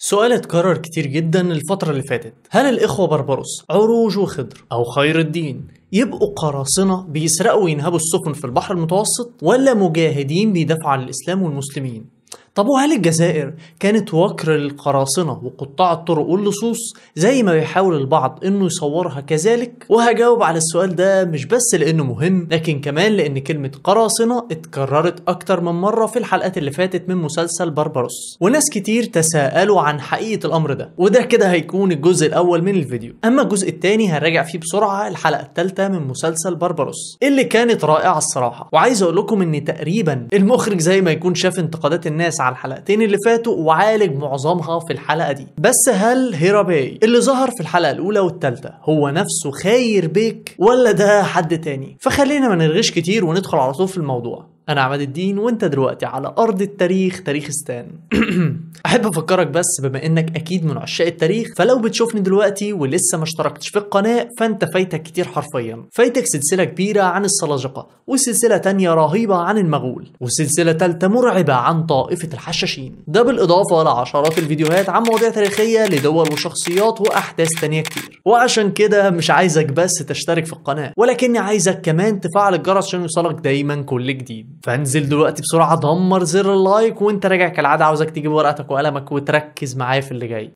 سؤال اتكرر كتير جدا الفترة اللي فاتت هل الإخوة بربروس عروج وخضر أو خير الدين يبقوا قراصنة بيسرقوا وينهبوا السفن في البحر المتوسط ولا مجاهدين بيدافعوا عن الإسلام والمسلمين طب وهل الجزائر كانت وكر للقراصنة وقطاع الطرق واللصوص زي ما بيحاول البعض انه يصورها كذلك؟ وهجاوب على السؤال ده مش بس لانه مهم لكن كمان لان كلمة قراصنة اتكررت اكتر من مرة في الحلقات اللي فاتت من مسلسل بربروس وناس كتير تساءلوا عن حقيقة الامر ده وده كده هيكون الجزء الاول من الفيديو اما الجزء التاني هنراجع فيه بسرعة الحلقة الثالثة من مسلسل بربروس اللي كانت رائعة الصراحة وعايز اقول لكم ان تقريبا المخرج زي ما يكون شاف انتقادات الناس على الحلقتين اللي فاتوا وعالج معظمها في الحلقه دي بس هل هيراباي اللي ظهر في الحلقه الاولى والثالثه هو نفسه خاير بيك ولا ده حد تاني فخلينا ما نرغيش كتير وندخل على طول في الموضوع أنا عماد الدين وأنت دلوقتي على أرض التاريخ تاريخستان أحب أفكرك بس بما إنك أكيد من عشاق التاريخ فلو بتشوفني دلوقتي ولسه ما اشتركتش في القناة فأنت فايتك كتير حرفيا فايتك سلسلة كبيرة عن السلاجقة وسلسلة تانية رهيبة عن المغول وسلسلة تالتة مرعبة عن طائفة الحشاشين ده بالإضافة لعشرات الفيديوهات عن مواضيع تاريخية لدول وشخصيات وأحداث تانية كتير وعشان كده مش عايزك بس تشترك في القناة ولكني عايزك كمان تفعل الجرس عشان يوصلك دايما كل جديد فانزل دلوقتي بسرعه دمر زر اللايك وانت راجع كالعاده عاوزك تجيب ورقتك وقلمك وتركز معايا في اللي جاي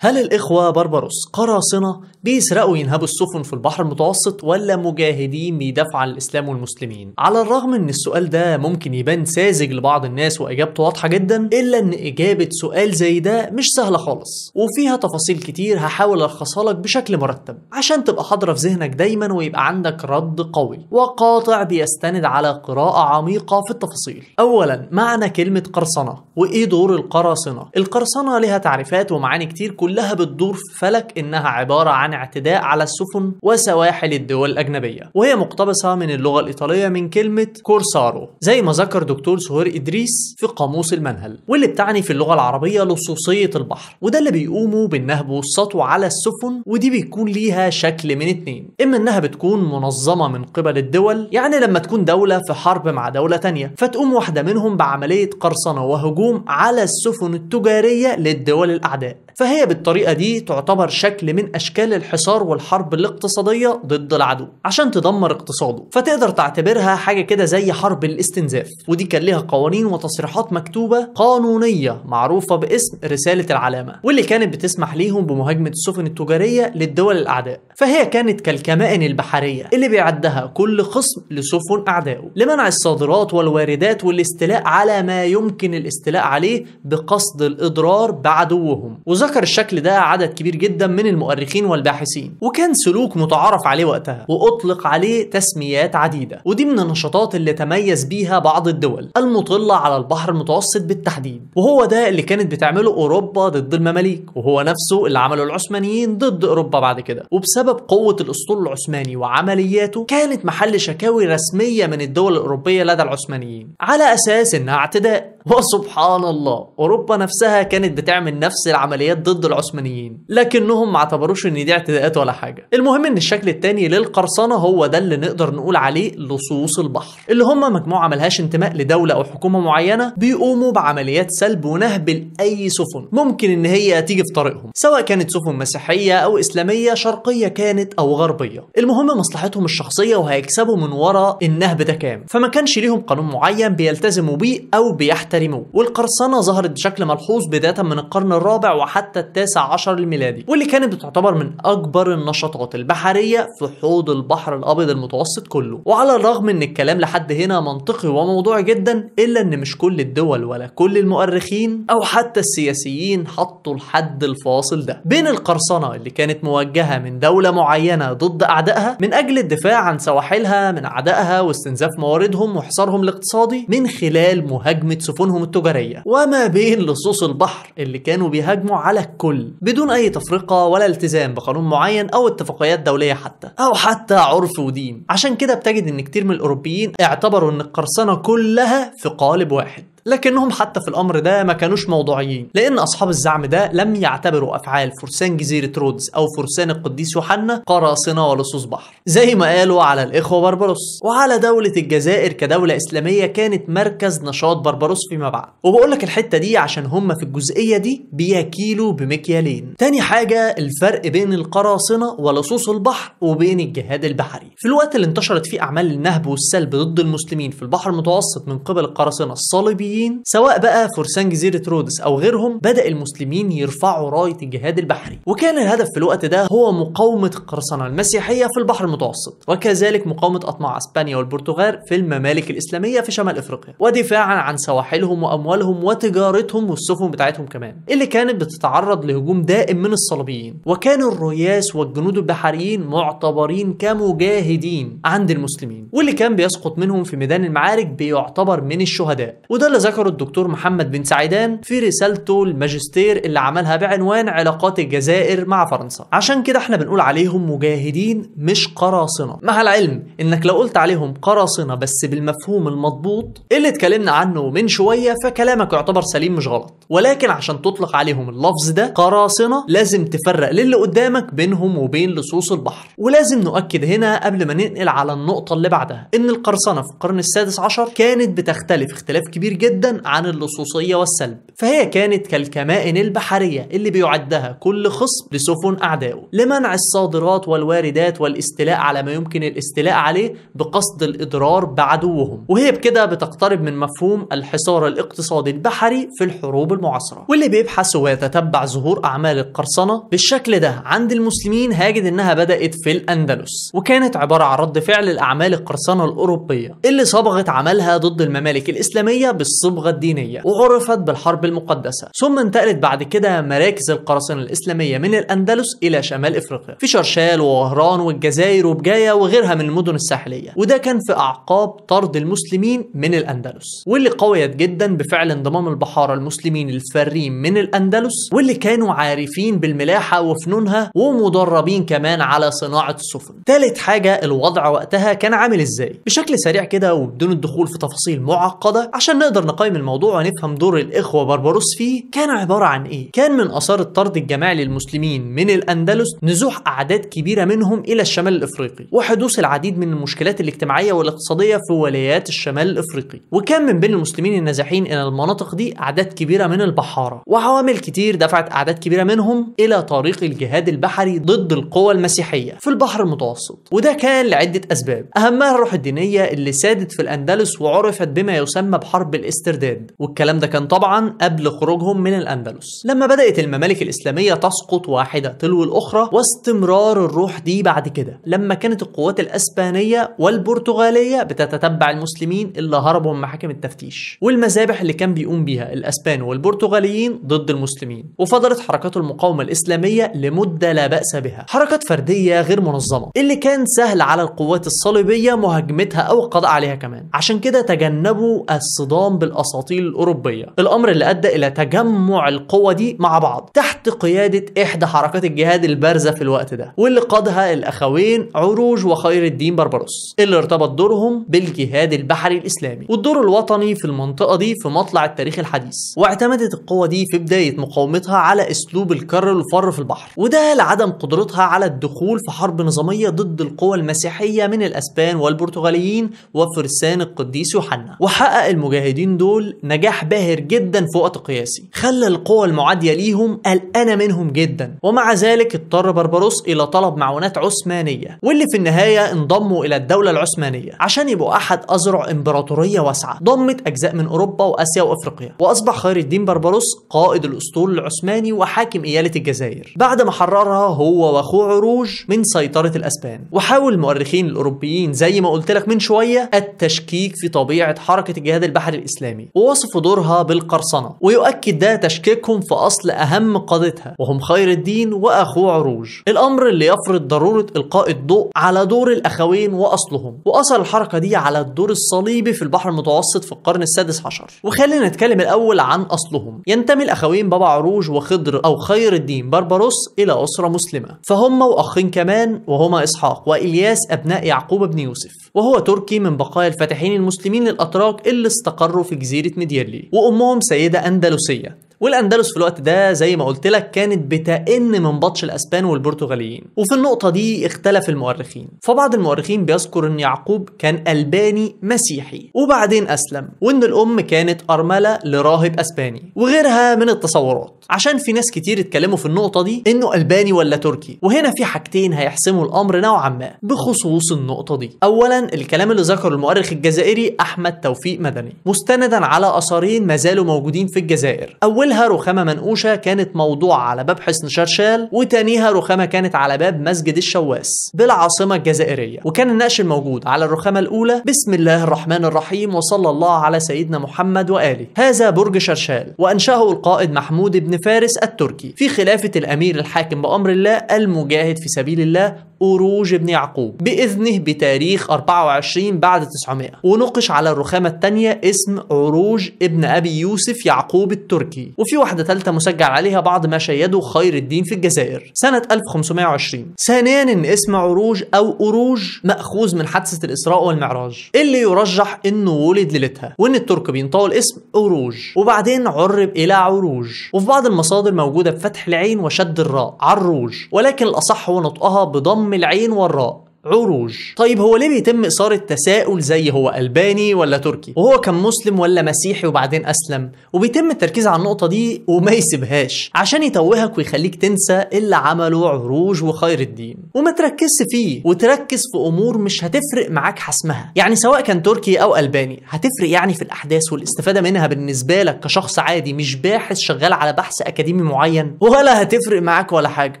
هل الإخوة بربروس قراصنة بيسرقوا وينهبوا السفن في البحر المتوسط ولا مجاهدين بيدافعوا عن الإسلام والمسلمين؟ على الرغم إن السؤال ده ممكن يبان ساذج لبعض الناس وإجابته واضحة جدا إلا إن إجابة سؤال زي ده مش سهلة خالص وفيها تفاصيل كتير هحاول ألخصها لك بشكل مرتب عشان تبقى حاضرة في ذهنك دايما ويبقى عندك رد قوي وقاطع بيستند على قراءة عميقة في التفاصيل. أولا معنى كلمة قرصنة وإيه دور القراصنة؟ القرصنة لها تعريفات ومعاني كتير كل كلها بتدور في فلك إنها عبارة عن اعتداء على السفن وسواحل الدول الأجنبية وهي مقتبسة من اللغة الإيطالية من كلمة كورسارو زي ما ذكر دكتور سهير إدريس في قاموس المنهل واللي بتعني في اللغة العربية لصوصية البحر وده اللي بيقوموا بالنهب والسطو على السفن ودي بيكون ليها شكل من اتنين إما إنها بتكون منظمة من قبل الدول يعني لما تكون دولة في حرب مع دولة تانية فتقوم واحدة منهم بعملية قرصنة وهجوم على السفن التجارية للدول الأعداء فهي بالطريقة دي تعتبر شكل من أشكال الحصار والحرب الاقتصادية ضد العدو عشان تدمر اقتصاده فتقدر تعتبرها حاجة كده زي حرب الاستنزاف ودي كان ليها قوانين وتصريحات مكتوبة قانونية معروفة باسم رسالة العلامة واللي كانت بتسمح ليهم بمهاجمة السفن التجارية للدول الأعداء فهي كانت كالكمائن البحرية اللي بيعدها كل خصم لسفن أعدائه لمنع الصادرات والواردات والاستيلاء على ما يمكن الاستيلاء عليه بقصد الإضرار بعدوهم وزي وذكر الشكل ده عدد كبير جدا من المؤرخين والباحثين وكان سلوك متعارف عليه وقتها وأطلق عليه تسميات عديدة ودي من النشاطات اللي تميز بيها بعض الدول المطلة على البحر المتوسط بالتحديد وهو ده اللي كانت بتعمله أوروبا ضد المماليك وهو نفسه اللي عمله العثمانيين ضد أوروبا بعد كده وبسبب قوة الأسطول العثماني وعملياته كانت محل شكاوي رسمية من الدول الأوروبية لدى العثمانيين على أساس إنها اعتداء وسبحان الله اوروبا نفسها كانت بتعمل نفس العمليات ضد العثمانيين لكنهم ما اعتبروش ان دي اعتداءات ولا حاجه المهم ان الشكل التاني للقرصنه هو ده اللي نقدر نقول عليه لصوص البحر اللي هم مجموعه ملهاش انتماء لدوله او حكومه معينه بيقوموا بعمليات سلب ونهب لاي سفن ممكن ان هي تيجي في طريقهم سواء كانت سفن مسيحيه او اسلاميه شرقيه كانت او غربيه المهم مصلحتهم الشخصيه وهيكسبوا من ورا النهب ده كام فما كانش ليهم قانون معين بيلتزموا بيه او بيحتاجوا يحترموه والقرصنة ظهرت بشكل ملحوظ بداية من القرن الرابع وحتى التاسع عشر الميلادي واللي كانت بتعتبر من أكبر النشاطات البحرية في حوض البحر الأبيض المتوسط كله وعلى الرغم إن الكلام لحد هنا منطقي وموضوعي جدا إلا إن مش كل الدول ولا كل المؤرخين أو حتى السياسيين حطوا الحد الفاصل ده بين القرصنة اللي كانت موجهة من دولة معينة ضد أعدائها من أجل الدفاع عن سواحلها من أعدائها واستنزاف مواردهم وحصارهم الاقتصادي من خلال مهاجمة سفن سفنهم التجارية وما بين لصوص البحر اللي كانوا بيهاجموا على الكل بدون أي تفرقة ولا التزام بقانون معين أو اتفاقيات دولية حتى أو حتى عرف ودين عشان كده بتجد إن كتير من الأوروبيين اعتبروا إن القرصنة كلها في قالب واحد لكنهم حتى في الامر ده ما كانوش موضوعيين لان اصحاب الزعم ده لم يعتبروا افعال فرسان جزيره رودز او فرسان القديس يوحنا قراصنه ولصوص بحر زي ما قالوا على الاخوه بربروس وعلى دوله الجزائر كدوله اسلاميه كانت مركز نشاط بربروس فيما بعد وبقول لك الحته دي عشان هم في الجزئيه دي بيكيلوا بمكيالين تاني حاجه الفرق بين القراصنه ولصوص البحر وبين الجهاد البحري في الوقت اللي انتشرت فيه اعمال النهب والسلب ضد المسلمين في البحر المتوسط من قبل القراصنه الصليبيين الفرنسيين سواء بقى فرسان جزيرة رودس أو غيرهم بدأ المسلمين يرفعوا راية الجهاد البحري وكان الهدف في الوقت ده هو مقاومة القرصنة المسيحية في البحر المتوسط وكذلك مقاومة أطماع أسبانيا والبرتغال في الممالك الإسلامية في شمال أفريقيا ودفاعا عن سواحلهم وأموالهم وتجارتهم والسفن بتاعتهم كمان اللي كانت بتتعرض لهجوم دائم من الصليبيين وكان الرياس والجنود البحريين معتبرين كمجاهدين عند المسلمين واللي كان بيسقط منهم في ميدان المعارك بيعتبر من الشهداء وده اللي ذكره الدكتور محمد بن سعيدان في رسالته الماجستير اللي عملها بعنوان علاقات الجزائر مع فرنسا عشان كده احنا بنقول عليهم مجاهدين مش قراصنة مع العلم انك لو قلت عليهم قراصنة بس بالمفهوم المضبوط اللي اتكلمنا عنه من شوية فكلامك يعتبر سليم مش غلط ولكن عشان تطلق عليهم اللفظ ده قراصنة لازم تفرق للي قدامك بينهم وبين لصوص البحر ولازم نؤكد هنا قبل ما ننقل على النقطة اللي بعدها ان القرصنة في القرن السادس عشر كانت بتختلف اختلاف كبير جدا جدا عن اللصوصية والسلب فهي كانت كالكمائن البحرية اللي بيعدها كل خصم لسفن أعدائه لمنع الصادرات والواردات والاستيلاء على ما يمكن الاستيلاء عليه بقصد الإضرار بعدوهم وهي بكده بتقترب من مفهوم الحصار الاقتصادي البحري في الحروب المعاصرة واللي بيبحث ويتتبع ظهور أعمال القرصنة بالشكل ده عند المسلمين هاجد إنها بدأت في الأندلس وكانت عبارة عن رد فعل لأعمال القرصنة الأوروبية اللي صبغت عملها ضد الممالك الإسلامية بالصفة الصبغة الدينية وعرفت بالحرب المقدسة ثم انتقلت بعد كده مراكز القراصنة الإسلامية من الأندلس إلى شمال إفريقيا في شرشال ووهران والجزائر وبجاية وغيرها من المدن الساحلية وده كان في أعقاب طرد المسلمين من الأندلس واللي قويت جدا بفعل انضمام البحارة المسلمين الفارين من الأندلس واللي كانوا عارفين بالملاحة وفنونها ومدربين كمان على صناعة السفن ثالث حاجة الوضع وقتها كان عامل ازاي بشكل سريع كده وبدون الدخول في تفاصيل معقدة عشان نقدر نقيم الموضوع ونفهم دور الإخوة بربروس فيه كان عبارة عن إيه؟ كان من آثار الطرد الجماعي للمسلمين من الأندلس نزوح أعداد كبيرة منهم إلى الشمال الإفريقي وحدوث العديد من المشكلات الاجتماعية والاقتصادية في ولايات الشمال الإفريقي وكان من بين المسلمين النازحين إلى المناطق دي أعداد كبيرة من البحارة وعوامل كتير دفعت أعداد كبيرة منهم إلى طريق الجهاد البحري ضد القوى المسيحية في البحر المتوسط وده كان لعدة أسباب أهمها الروح الدينية اللي سادت في الأندلس وعرفت بما يسمى بحرب الإسلام الاسترداد والكلام ده كان طبعا قبل خروجهم من الأندلس لما بدأت الممالك الإسلامية تسقط واحدة تلو الأخرى واستمرار الروح دي بعد كده لما كانت القوات الأسبانية والبرتغالية بتتتبع المسلمين اللي هربوا من محاكم التفتيش والمذابح اللي كان بيقوم بيها الأسبان والبرتغاليين ضد المسلمين وفضلت حركات المقاومة الإسلامية لمدة لا بأس بها حركات فردية غير منظمة اللي كان سهل على القوات الصليبية مهاجمتها أو القضاء عليها كمان عشان كده تجنبوا الصدام بالاساطيل الاوروبيه الامر اللي ادى الى تجمع القوى دي مع بعض تحت قياده احدى حركات الجهاد البارزه في الوقت ده واللي قادها الاخوين عروج وخير الدين بربروس اللي ارتبط دورهم بالجهاد البحري الاسلامي والدور الوطني في المنطقه دي في مطلع التاريخ الحديث واعتمدت القوه دي في بدايه مقاومتها على اسلوب الكر والفر في البحر وده لعدم قدرتها على الدخول في حرب نظاميه ضد القوى المسيحيه من الاسبان والبرتغاليين وفرسان القديس يوحنا وحقق المجاهدين دول نجاح باهر جدا في وقت قياسي خلى القوى المعادية ليهم قلقانة منهم جدا ومع ذلك اضطر بربروس إلى طلب معونات عثمانية واللي في النهاية انضموا إلى الدولة العثمانية عشان يبقوا أحد أزرع إمبراطورية واسعة ضمت أجزاء من أوروبا وآسيا وأفريقيا وأصبح خير الدين بربروس قائد الأسطول العثماني وحاكم إيالة الجزائر بعد ما حررها هو وأخوه عروج من سيطرة الأسبان وحاول المؤرخين الأوروبيين زي ما قلت لك من شوية التشكيك في طبيعة حركة الجهاد البحري الإسلامي الإسلامي ووصف دورها بالقرصنة ويؤكد ده تشكيكهم في أصل أهم قادتها وهم خير الدين وأخوه عروج الأمر اللي يفرض ضرورة إلقاء الضوء على دور الأخوين وأصلهم وأثر الحركة دي على الدور الصليبي في البحر المتوسط في القرن السادس عشر وخلينا نتكلم الأول عن أصلهم ينتمي الأخوين بابا عروج وخضر أو خير الدين بربروس إلى أسرة مسلمة فهم وأخين كمان وهما إسحاق وإلياس أبناء يعقوب بن يوسف وهو تركي من بقايا الفاتحين المسلمين للأتراك اللي استقروا في جزيرة ميديرلي وأمهم سيدة أندلسية والاندلس في الوقت ده زي ما قلت لك كانت بتئن من بطش الاسبان والبرتغاليين وفي النقطه دي اختلف المؤرخين فبعض المؤرخين بيذكر ان يعقوب كان الباني مسيحي وبعدين اسلم وان الام كانت ارمله لراهب اسباني وغيرها من التصورات عشان في ناس كتير اتكلموا في النقطه دي انه الباني ولا تركي وهنا في حاجتين هيحسموا الامر نوعا ما بخصوص النقطه دي اولا الكلام اللي ذكره المؤرخ الجزائري احمد توفيق مدني مستندا على اثارين ما زالوا موجودين في الجزائر اولا أولها رخامة منقوشة كانت موضوعة على باب حصن شرشال وتانيها رخامة كانت على باب مسجد الشواس بالعاصمة الجزائرية وكان النقش الموجود على الرخامة الأولى بسم الله الرحمن الرحيم وصلى الله على سيدنا محمد وآله هذا برج شرشال وأنشأه القائد محمود بن فارس التركي في خلافة الأمير الحاكم بأمر الله المجاهد في سبيل الله أروج بن يعقوب بإذنه بتاريخ 24 بعد 900 ونقش على الرخامة الثانية اسم عروج ابن أبي يوسف يعقوب التركي وفي واحدة ثالثة مسجل عليها بعض ما شيده خير الدين في الجزائر سنة 1520 ثانيا ان اسم عروج او أروج مأخوذ من حادثة الإسراء والمعراج اللي يرجح انه ولد ليلتها وان الترك بينطقوا الاسم أروج وبعدين عرب الى عروج وفي بعض المصادر موجودة بفتح العين وشد الراء عروج ولكن الأصح هو نطقها بضم العين والراء عروج طيب هو ليه بيتم إثارة تساؤل زي هو ألباني ولا تركي وهو كان مسلم ولا مسيحي وبعدين أسلم وبيتم التركيز على النقطة دي وما يسيبهاش عشان يتوهك ويخليك تنسى اللي عمله عروج وخير الدين وما تركزش فيه وتركز في أمور مش هتفرق معاك حسمها يعني سواء كان تركي أو ألباني هتفرق يعني في الأحداث والاستفادة منها بالنسبة لك كشخص عادي مش باحث شغال على بحث أكاديمي معين ولا هتفرق معاك ولا حاجة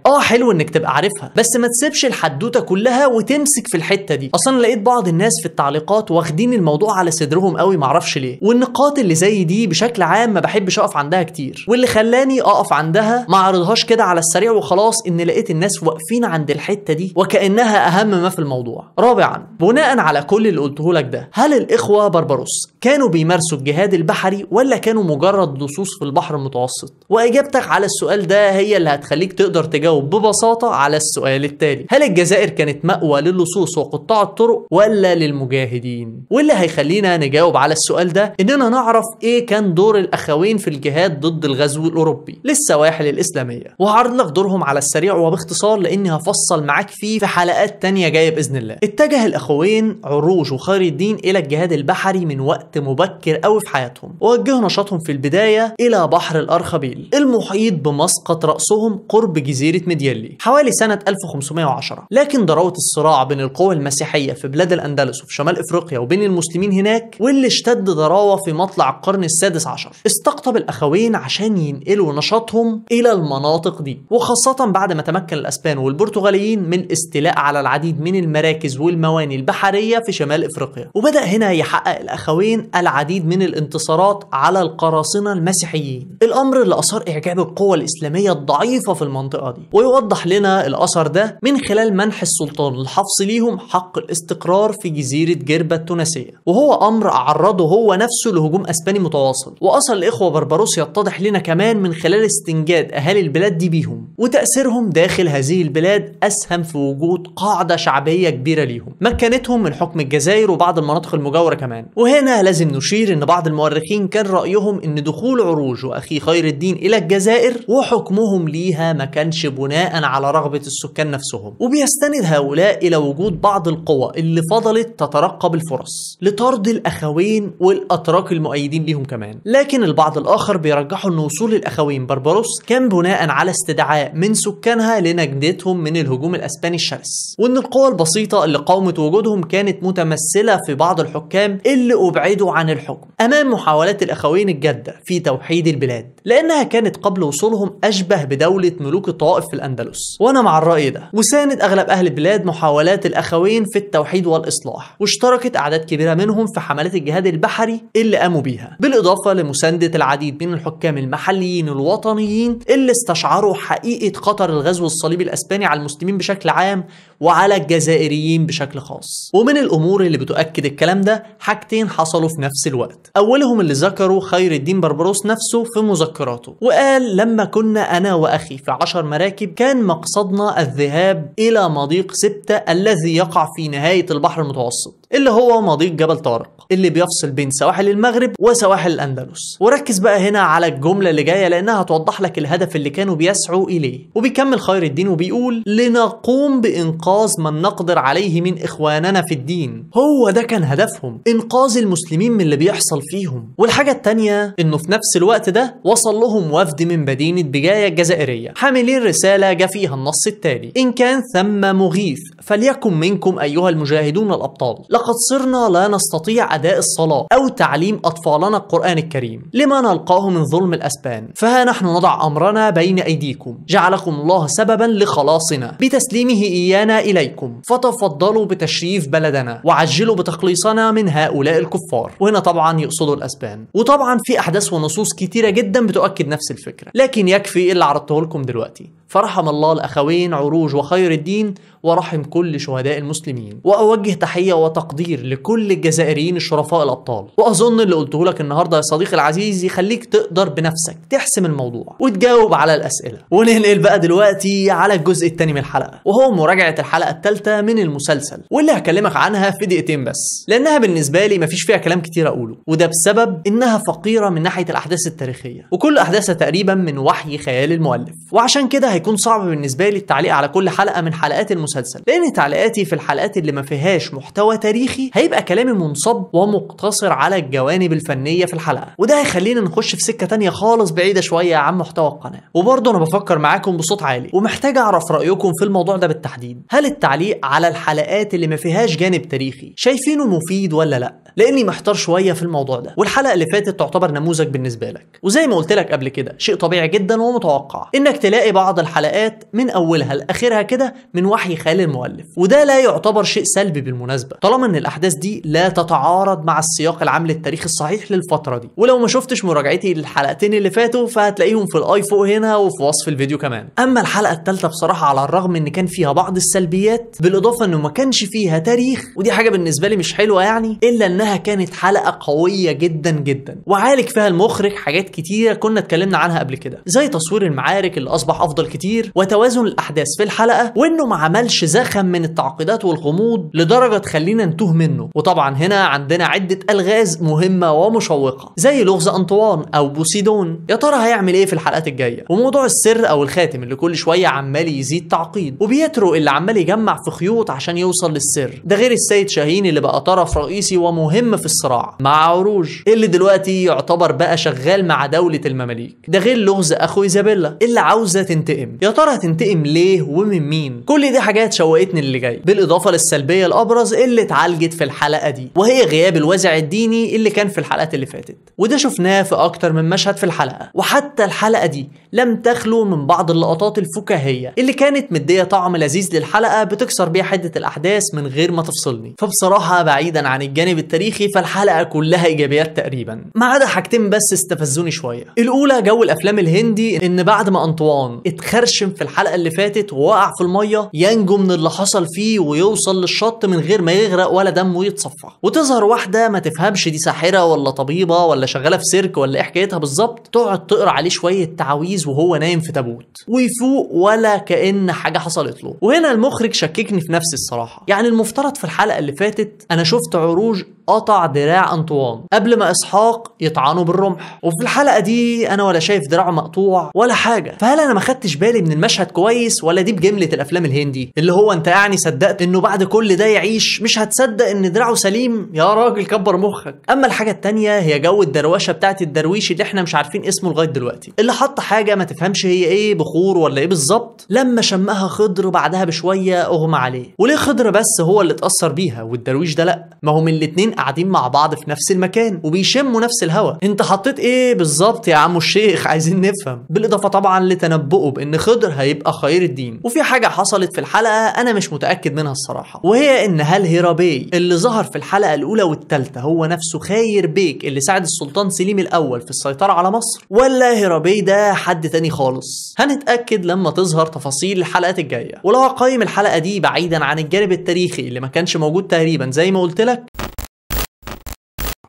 اه حلو انك تبقى عارفها بس ما تسيبش الحدوتة كلها وت تمسك في الحته دي اصلا لقيت بعض الناس في التعليقات واخدين الموضوع على صدرهم قوي معرفش ليه والنقاط اللي زي دي بشكل عام ما بحبش اقف عندها كتير واللي خلاني اقف عندها ما اعرضهاش كده على السريع وخلاص ان لقيت الناس واقفين عند الحته دي وكانها اهم ما في الموضوع رابعا بناء على كل اللي قلته لك ده هل الاخوه بربروس كانوا بيمارسوا الجهاد البحري ولا كانوا مجرد لصوص في البحر المتوسط واجابتك على السؤال ده هي اللي هتخليك تقدر تجاوب ببساطه على السؤال التالي هل الجزائر كانت مأوى للصوص وقطاع الطرق ولا للمجاهدين واللي هيخلينا نجاوب على السؤال ده اننا نعرف ايه كان دور الاخوين في الجهاد ضد الغزو الاوروبي للسواحل الاسلاميه وهعرض لك دورهم على السريع وباختصار لاني هفصل معاك فيه في حلقات تانية جايه باذن الله اتجه الاخوين عروج وخير الدين الى الجهاد البحري من وقت مبكر قوي في حياتهم ووجهوا نشاطهم في البدايه الى بحر الارخبيل المحيط بمسقط راسهم قرب جزيره ميديالي حوالي سنه 1510 لكن ضروره الصراع بين القوى المسيحية في بلاد الأندلس وفي شمال إفريقيا وبين المسلمين هناك واللي اشتد ضراوة في مطلع القرن السادس عشر استقطب الأخوين عشان ينقلوا نشاطهم إلى المناطق دي وخاصة بعد ما تمكن الأسبان والبرتغاليين من الاستيلاء على العديد من المراكز والمواني البحرية في شمال إفريقيا وبدأ هنا يحقق الأخوين العديد من الانتصارات على القراصنة المسيحيين الأمر اللي أثار إعجاب القوى الإسلامية الضعيفة في المنطقة دي ويوضح لنا الأثر ده من خلال منح السلطان الحافظ حفظ ليهم حق الاستقرار في جزيرة جربة التونسية وهو أمر أعرضه هو نفسه لهجوم أسباني متواصل وأصل الإخوة بربروس يتضح لنا كمان من خلال استنجاد أهالي البلاد دي بيهم وتأثيرهم داخل هذه البلاد أسهم في وجود قاعدة شعبية كبيرة ليهم مكنتهم من حكم الجزائر وبعض المناطق المجاورة كمان وهنا لازم نشير أن بعض المؤرخين كان رأيهم أن دخول عروج وأخي خير الدين إلى الجزائر وحكمهم ليها ما كانش بناء على رغبة السكان نفسهم وبيستند هؤلاء إلى وجود بعض القوى اللي فضلت تترقب الفرص لطرد الأخوين والأتراك المؤيدين ليهم كمان لكن البعض الآخر بيرجحوا أن وصول الأخوين بربروس كان بناء على استدعاء من سكانها لنجدتهم من الهجوم الأسباني الشرس وأن القوى البسيطة اللي قاومت وجودهم كانت متمثلة في بعض الحكام اللي أبعدوا عن الحكم أمام محاولات الأخوين الجادة في توحيد البلاد لأنها كانت قبل وصولهم أشبه بدولة ملوك الطوائف في الأندلس وأنا مع الرأي ده وساند أغلب أهل البلاد محاولات محاولات الأخوين في التوحيد والإصلاح واشتركت أعداد كبيرة منهم في حملات الجهاد البحري اللي قاموا بيها بالإضافة لمساندة العديد من الحكام المحليين الوطنيين اللي استشعروا حقيقة خطر الغزو الصليبي الأسباني على المسلمين بشكل عام وعلى الجزائريين بشكل خاص ومن الامور اللي بتؤكد الكلام ده حاجتين حصلوا في نفس الوقت اولهم اللي ذكره خير الدين بربروس نفسه في مذكراته وقال لما كنا انا واخي في عشر مراكب كان مقصدنا الذهاب الى مضيق سبتة الذي يقع في نهاية البحر المتوسط اللي هو مضيق جبل طارق اللي بيفصل بين سواحل المغرب وسواحل الاندلس وركز بقى هنا على الجمله اللي جايه لانها هتوضح لك الهدف اللي كانوا بيسعوا اليه وبيكمل خير الدين وبيقول لنقوم بانقاذ من نقدر عليه من اخواننا في الدين هو ده كان هدفهم انقاذ المسلمين من اللي بيحصل فيهم والحاجه الثانيه انه في نفس الوقت ده وصل لهم وفد من مدينه بجايه الجزائريه حاملين رساله جا فيها النص التالي ان كان ثم مغيث فليكن منكم أيها المجاهدون الأبطال لقد صرنا لا نستطيع أداء الصلاة أو تعليم أطفالنا القرآن الكريم لما نلقاه من ظلم الأسبان فها نحن نضع أمرنا بين أيديكم جعلكم الله سببا لخلاصنا بتسليمه إيانا إليكم فتفضلوا بتشريف بلدنا وعجلوا بتخليصنا من هؤلاء الكفار وهنا طبعا يقصدوا الأسبان وطبعا في أحداث ونصوص كتيرة جدا بتؤكد نفس الفكرة لكن يكفي اللي عرضته لكم دلوقتي فرحم الله الأخوين عروج وخير الدين ورحم كل شهداء المسلمين وأوجه تحية وتقدير لكل الجزائريين الشرفاء الأبطال وأظن اللي قلته لك النهاردة يا صديقي العزيز يخليك تقدر بنفسك تحسم الموضوع وتجاوب على الأسئلة وننقل بقى دلوقتي على الجزء الثاني من الحلقة وهو مراجعة الحلقة الثالثة من المسلسل واللي هكلمك عنها في دقيقتين بس لأنها بالنسبة لي مفيش فيها كلام كتير أقوله وده بسبب إنها فقيرة من ناحية الأحداث التاريخية وكل أحداثها تقريبا من وحي خيال المؤلف وعشان كده هيكون صعب بالنسبه لي التعليق على كل حلقه من حلقات المسلسل لان تعليقاتي في الحلقات اللي ما فيهاش محتوى تاريخي هيبقى كلامي منصب ومقتصر على الجوانب الفنيه في الحلقه وده هيخلينا نخش في سكه تانية خالص بعيده شويه عن محتوى القناه وبرضه انا بفكر معاكم بصوت عالي ومحتاج اعرف رايكم في الموضوع ده بالتحديد هل التعليق على الحلقات اللي ما فيهاش جانب تاريخي شايفينه مفيد ولا لا لاني محتار شويه في الموضوع ده والحلقه اللي فاتت تعتبر نموذج بالنسبه لك وزي ما قلت لك قبل كده شيء طبيعي جدا ومتوقع انك تلاقي بعض الحلقات من اولها لاخرها كده من وحي خيال المؤلف وده لا يعتبر شيء سلبي بالمناسبه طالما ان الاحداث دي لا تتعارض مع السياق العام للتاريخ الصحيح للفتره دي ولو ما شفتش مراجعتي للحلقتين اللي فاتوا فهتلاقيهم في الاي فوق هنا وفي وصف الفيديو كمان اما الحلقه الثالثه بصراحه على الرغم ان كان فيها بعض السلبيات بالاضافه انه ما كانش فيها تاريخ ودي حاجه بالنسبه لي مش حلوه يعني الا انها كانت حلقه قويه جدا جدا وعالج فيها المخرج حاجات كتيره كنا اتكلمنا عنها قبل كده زي تصوير المعارك اللي اصبح افضل كتير وتوازن الاحداث في الحلقه وانه ما عملش زخم من التعقيدات والغموض لدرجه تخلينا نتوه منه وطبعا هنا عندنا عده الغاز مهمه ومشوقه زي لغز انطوان او بوسيدون يا ترى هيعمل ايه في الحلقات الجايه وموضوع السر او الخاتم اللي كل شويه عمال يزيد تعقيد وبيترو اللي عمال يجمع في خيوط عشان يوصل للسر ده غير السيد شاهين اللي بقى طرف رئيسي ومهم في الصراع مع عروج اللي دلوقتي يعتبر بقى شغال مع دوله المماليك ده غير لغز اخو ايزابيلا اللي عاوزه تنتقم تنتقم يا ترى هتنتقم ليه ومن مين كل دي حاجات شوقتني اللي جاي بالاضافه للسلبيه الابرز اللي اتعالجت في الحلقه دي وهي غياب الوازع الديني اللي كان في الحلقات اللي فاتت وده شفناه في اكتر من مشهد في الحلقه وحتى الحلقه دي لم تخلو من بعض اللقطات الفكاهيه اللي كانت مديه طعم لذيذ للحلقه بتكسر بيها حده الاحداث من غير ما تفصلني فبصراحه بعيدا عن الجانب التاريخي فالحلقه كلها ايجابيات تقريبا ما عدا حاجتين بس استفزوني شويه الاولى جو الافلام الهندي ان بعد ما انطوان اتخ خرشم في الحلقه اللي فاتت ووقع في الميه ينجو من اللي حصل فيه ويوصل للشط من غير ما يغرق ولا دمه يتصفى وتظهر واحده ما تفهمش دي ساحره ولا طبيبه ولا شغاله في سيرك ولا ايه حكايتها بالظبط تقعد تقرا عليه شويه تعاويذ وهو نايم في تابوت ويفوق ولا كان حاجه حصلت له وهنا المخرج شككني في نفسي الصراحه يعني المفترض في الحلقه اللي فاتت انا شفت عروج قطع دراع أنطوان قبل ما إسحاق يطعنه بالرمح وفي الحلقة دي أنا ولا شايف دراعه مقطوع ولا حاجة فهل أنا ما خدتش بالي من المشهد كويس ولا دي بجملة الأفلام الهندي اللي هو أنت يعني صدقت إنه بعد كل ده يعيش مش هتصدق إن دراعه سليم يا راجل كبر مخك أما الحاجة الثانيه هي جو الدروشة بتاعت الدرويش اللي إحنا مش عارفين اسمه لغاية دلوقتي اللي حط حاجة ما تفهمش هي إيه بخور ولا إيه بالظبط لما شمها خضر بعدها بشوية أغمى عليه وليه خضر بس هو اللي اتأثر بيها والدرويش ده لأ ما هو من الاثنين قاعدين مع بعض في نفس المكان وبيشموا نفس الهواء انت حطيت ايه بالظبط يا عم الشيخ عايزين نفهم بالاضافه طبعا لتنبؤه بان خضر هيبقى خير الدين وفي حاجه حصلت في الحلقه انا مش متاكد منها الصراحه وهي ان هل هيرابي اللي ظهر في الحلقه الاولى والثالثه هو نفسه خير بيك اللي ساعد السلطان سليم الاول في السيطره على مصر ولا هيرابي ده حد تاني خالص هنتاكد لما تظهر تفاصيل الحلقات الجايه ولو هقيم الحلقه دي بعيدا عن الجانب التاريخي اللي ما كانش موجود تقريبا زي ما قلت لك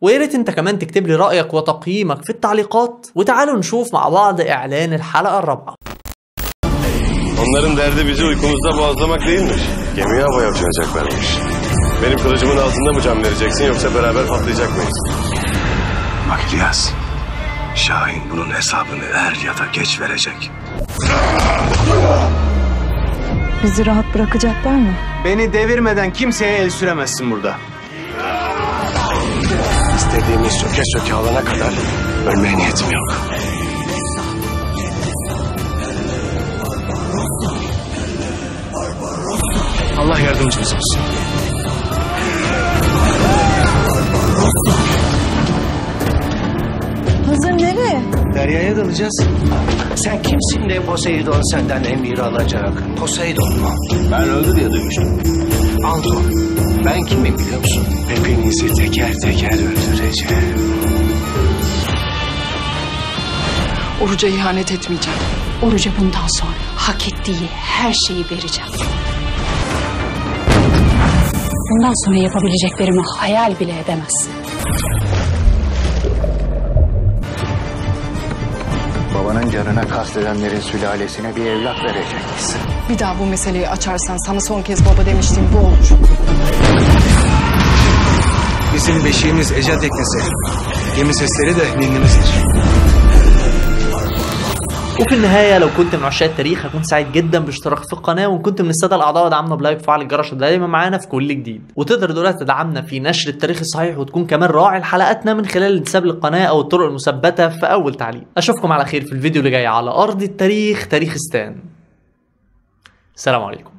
ويا ريت انت كمان تكتب لي رايك وتقييمك في التعليقات وتعالوا نشوف مع بعض اعلان الحلقه الرابعه Onların derdi bizi uykumuzda boğazlamak değilmiş. Gemiyi havaya yapacaklarmış. Benim kılıcımın altında mı cam vereceksin yoksa beraber patlayacak mıyız? Bak İlyas, Şahin bunun hesabını er ya da geç verecek. Bizi rahat bırakacaklar mı? Beni devirmeden kimseye el süremezsin burada. İstediğimi söke söke alana kadar ölmeye niyetim yok. Allah yardımcımız olsun. Hazır nereye? Derya'ya dalacağız. Sen kimsin de Poseidon senden emir alacak? Poseidon mu? Ben öldü diye duymuştum. Anton, ben kimim biliyor musun? Hepinizi teker teker öldüreceğim. Oruca ihanet etmeyeceğim. Oruca bundan sonra hak ettiği her şeyi vereceğim. Bundan sonra yapabileceklerimi hayal bile edemezsin. Babanın canına kastedenlerin sülalesine bir evlat vereceksin. Bir daha bu meseleyi açarsan sana son kez baba demiştim bu olur. Bizim beşiğimiz Ece teknesi. Gemi sesleri de ninnimizdir. وفي النهايه لو كنت من عشاق التاريخ هكون سعيد جدا باشتراك في القناه وان كنت من الساده الاعضاء ودعمنا بلايك وفعل الجرس دايما معانا في كل جديد وتقدر دلوقتي تدعمنا في نشر التاريخ الصحيح وتكون كمان راعي لحلقاتنا من خلال الانتساب للقناه او الطرق المثبته في اول تعليق اشوفكم على خير في الفيديو اللي جاي على ارض التاريخ تاريخستان السلام عليكم